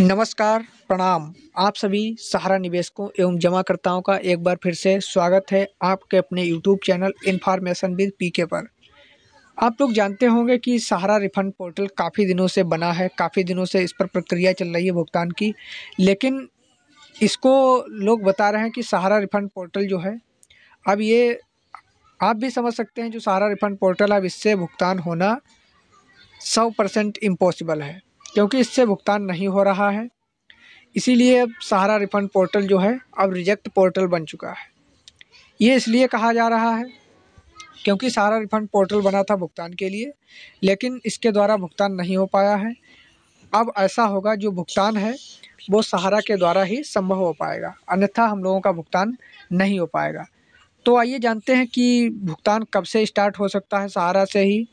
नमस्कार प्रणाम आप सभी सहारा निवेशकों एवं जमाकर्ताओं का एक बार फिर से स्वागत है आपके अपने YouTube channel information with PK पर आप लोग जानते होंगे कि सहारा रिफंड पोर्टल काफ़ी दिनों से बना है काफ़ी दिनों से इस पर प्रक्रिया चल रही है भुगतान की लेकिन इसको लोग बता रहे हैं कि सहारा रिफंड पोर्टल जो है अब ये आप भी समझ सकते हैं जो सहारा रिफंड पोर्टल अब इससे भुगतान होना सौ परसेंट इम्पॉसिबल है क्योंकि इससे भुगतान नहीं हो रहा है इसीलिए अब सहारा रिफ़ंड पोर्टल जो है अब रिजेक्ट पोर्टल बन चुका है ये इसलिए कहा जा रहा है क्योंकि सहारा रिफ़ंड पोर्टल बना था भुगतान के लिए लेकिन इसके द्वारा भुगतान नहीं हो पाया है अब ऐसा होगा जो भुगतान है वो सहारा के द्वारा ही संभव हो पाएगा अन्यथा हम लोगों का भुगतान नहीं हो पाएगा तो आइए जानते हैं कि भुगतान कब से स्टार्ट हो सकता है सहारा से ही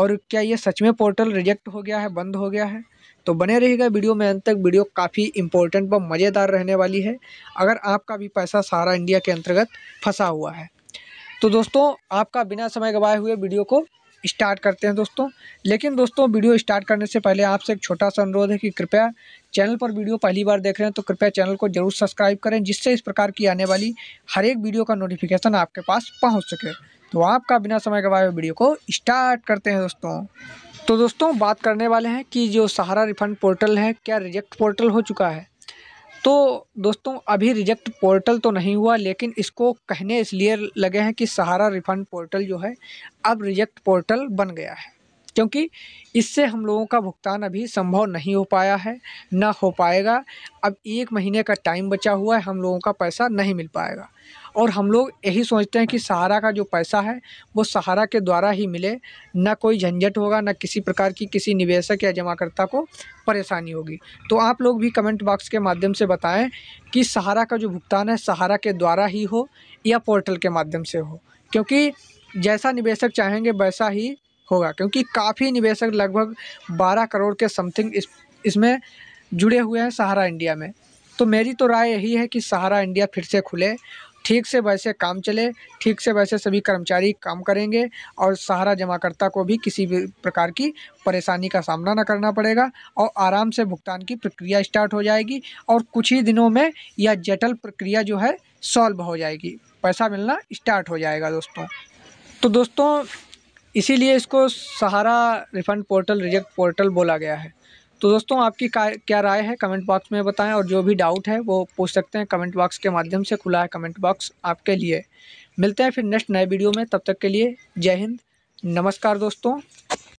और क्या ये सच में पोर्टल रिजेक्ट हो गया है बंद हो गया है तो बने रहिएगा वीडियो में अंत तक वीडियो काफ़ी इंपॉर्टेंट व मज़ेदार रहने वाली है अगर आपका भी पैसा सारा इंडिया के अंतर्गत फंसा हुआ है तो दोस्तों आपका बिना समय गवाए हुए वीडियो को स्टार्ट करते हैं दोस्तों लेकिन दोस्तों वीडियो स्टार्ट करने से पहले आपसे एक छोटा सा अनुरोध है कि कृपया चैनल पर वीडियो पहली बार देख रहे हैं तो कृपया चैनल को जरूर सब्सक्राइब करें जिससे इस प्रकार की आने वाली हर एक वीडियो का नोटिफिकेशन आपके पास पहुंच सके तो आपका बिना समय गवाए वीडियो को स्टार्ट करते हैं दोस्तों तो दोस्तों बात करने वाले हैं कि जो सहारा रिफ़ंड पोर्टल है क्या रिजेक्ट पोर्टल हो चुका है तो दोस्तों अभी रिजेक्ट पोर्टल तो नहीं हुआ लेकिन इसको कहने इसलिए लगे हैं कि सहारा रिफ़ंड पोर्टल जो है अब रिजेक्ट पोर्टल बन गया है क्योंकि इससे हम लोगों का भुगतान अभी संभव नहीं हो पाया है ना हो पाएगा अब एक महीने का टाइम बचा हुआ है हम लोगों का पैसा नहीं मिल पाएगा और हम लोग यही सोचते हैं कि सहारा का जो पैसा है वो सहारा के द्वारा ही मिले ना कोई झंझट होगा ना किसी प्रकार की किसी निवेशक या जमाकर्ता को परेशानी होगी तो आप लोग भी कमेंट बॉक्स के माध्यम से बताएं कि सहारा का जो भुगतान है सहारा के द्वारा ही हो या पोर्टल के माध्यम से हो क्योंकि जैसा निवेशक चाहेंगे वैसा ही होगा क्योंकि काफ़ी निवेशक लगभग बारह करोड़ के समथिंग इस इसमें जुड़े हुए हैं सहारा इंडिया में तो मेरी तो राय यही है कि सहारा इंडिया फिर से खुले ठीक से वैसे काम चले ठीक से वैसे सभी कर्मचारी काम करेंगे और सहारा जमाकर्ता को भी किसी भी प्रकार की परेशानी का सामना न करना पड़ेगा और आराम से भुगतान की प्रक्रिया स्टार्ट हो जाएगी और कुछ ही दिनों में यह जटिल प्रक्रिया जो है सॉल्व हो जाएगी पैसा मिलना स्टार्ट हो जाएगा दोस्तों तो दोस्तों इसीलिए इसको Sahara refund portal reject portal बोला गया है तो दोस्तों आपकी क्या राय है कमेंट बॉक्स में बताएं और जो भी डाउट है वो पूछ सकते हैं कमेंट बॉक्स के माध्यम से खुला है कमेंट बॉक्स आपके लिए मिलते हैं फिर नेक्स्ट नए वीडियो में तब तक के लिए जय हिंद नमस्कार दोस्तों